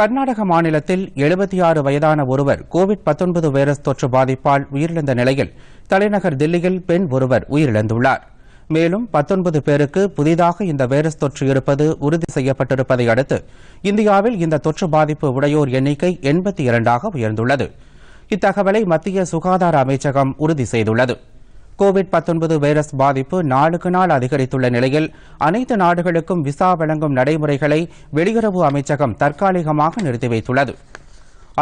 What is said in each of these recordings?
கர்நாடக மாநிலத்தில் எழுபத்தி ஆறு வயதான ஒருவர் கோவிட் பத்தொன்பது வைரஸ் தொற்று பாதிப்பால் உயிரிழந்த நிலையில் தலைநகர் தில்லியில் பெண் ஒருவர் உயிரிழந்துள்ளார் மேலும் பத்தொன்பது பேருக்கு புதிதாக இந்த வைரஸ் தொற்று இருப்பது உறுதி செய்யப்பட்டிருப்பதை அடுத்து இந்தியாவில் இந்த தொற்று பாதிப்பு உடையோர் எண்ணிக்கை எண்பத்தி இரண்டாக உயர்ந்துள்ளது இத்தகவலை மத்திய சுகாதார அமைச்சகம் உறுதி செய்துள்ளது கோவிட் வைரஸ் பாதிப்பு நாளுக்கு நாள் அதிகரித்துள்ள நிலையில் அனைத்து நாடுகளுக்கும் விசா வழங்கும் நடைமுறைகளை வெளியுறவு அமைச்சகம் தற்காலிகமாக நிறுத்தி வைத்துள்ளது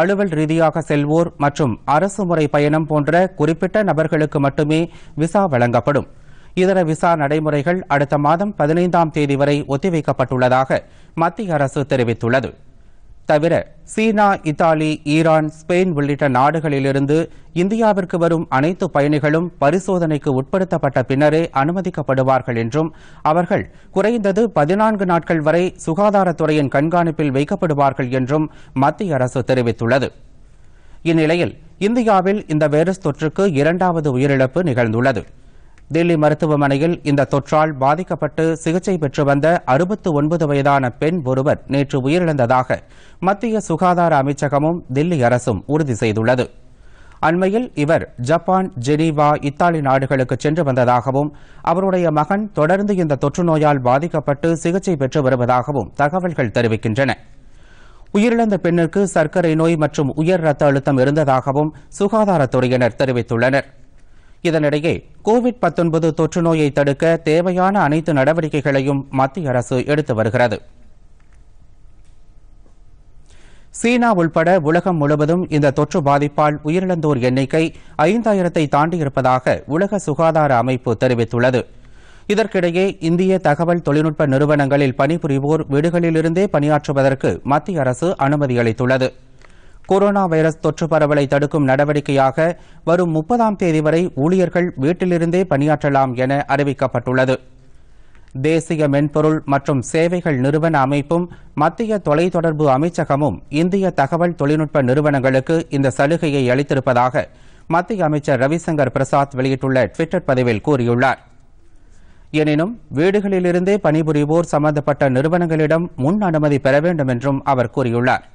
அலுவல் ரீதியாக செல்வோர் மற்றும் அரசு முறை பயணம் போன்ற குறிப்பிட்ட நபர்களுக்கு மட்டுமே விசா வழங்கப்படும் இதர விசா நடைமுறைகள் அடுத்த மாதம் பதினைந்தாம் தேதி வரை ஒத்திவைக்கப்பட்டுள்ளதாக மத்திய அரசு தெரிவித்துள்ளது தவிர சீனா இத்தாலி ஈரான் ஸ்பெயின் உள்ளிட்ட நாடுகளிலிருந்து இந்தியாவிற்கு வரும் அனைத்து பயணிகளும் பரிசோதனைக்கு உட்படுத்தப்பட்ட பின்னரே அனுமதிக்கப்படுவார்கள் என்றும் அவர்கள் குறைந்தது பதினான்கு நாட்கள் வரை சுகாதாரத்துறையின் கண்காணிப்பில் வைக்கப்படுவார்கள் என்றும் மத்திய அரசு தெரிவித்துள்ளது இந்நிலையில் இந்தியாவில் இந்த வைரஸ் தொற்றுக்கு இரண்டாவது உயிரிழப்பு நிகழ்ந்துள்ளது தில்லி மருத்துவமனையில் இந்த தொற்றால் பாதிக்கப்பட்டு சிகிச்சை பெற்று வந்த அறுபத்து ஒன்பது வயதான பெண் ஒருவர் நேற்று உயிரிழந்ததாக மத்திய சுகாதார அமைச்சகமும் தில்லி அரசும் உறுதி செய்துள்ளது அண்மையில் இவர் ஜப்பான் ஜெனீவா இத்தாலி நாடுகளுக்கு சென்று வந்ததாகவும் அவருடைய மகன் தொடர்ந்து இந்த தொற்று நோயால் பாதிக்கப்பட்டு சிகிச்சை பெற்று வருவதாகவும் தகவல்கள் தெரிவிக்கின்றன உயிரிழந்த பெண்ணிற்கு சர்க்கரை நோய் மற்றும் உயர் ரத்த அழுத்தம் இருந்ததாகவும் சுகாதாரத்துறையினர் தெரிவித்துள்ளனா் இதனிடையே கோவிட் பத்தொன்பது தொற்று நோயை தடுக்க தேவையான அனைத்து நடவடிக்கைகளையும் மத்திய அரசு எடுத்து வருகிறது சீனா உள்பட உலகம் முழுவதும் இந்த தொற்று பாதிப்பால் உயிரிழந்தோர் எண்ணிக்கை ஐந்தாயிரத்தை தாண்டியிருப்பதாக உலக சுகாதார அமைப்பு தெரிவித்துள்ளது இதற்கிடையே இந்திய தகவல் தொழில்நுட்ப நிறுவனங்களில் பணிபுரிவோர் வீடுகளிலிருந்தே பணியாற்றுவதற்கு மத்திய அரசு அனுமதி அளித்துள்ளது கொரோனா வைரஸ் தொற்று பரவலை தடுக்கும் நடவடிக்கையாக வரும் முப்பதாம் தேதி வரை ஊழியர்கள் வீட்டிலிருந்தே பணியாற்றலாம் என அறிவிக்கப்பட்டுள்ளது தேசிய மென்பொருள் மற்றும் சேவைகள் நிறுவன அமைப்பும் மத்திய தொலைத்தொடர்பு அமைச்சகமும் இந்திய தகவல் தொழில்நுட்ப நிறுவனங்களுக்கு இந்த சலுகையை அளித்திருப்பதாக மத்திய அமைச்சர் ரவிசங்கர் பிரசாத் வெளியிட்டுள்ள டுவிட்டர் பதிவில் கூறியுள்ளார் எனினும் வீடுகளிலிருந்தே பணிபுரிவோர் சம்பந்தப்பட்ட நிறுவனங்களிடம் முன் அனுமதி பெற வேண்டும் என்றும் அவர் கூறியுள்ளார்